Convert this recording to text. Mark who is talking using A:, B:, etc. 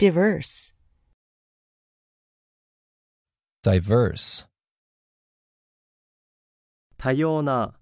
A: Diverse. Diverse. 多様な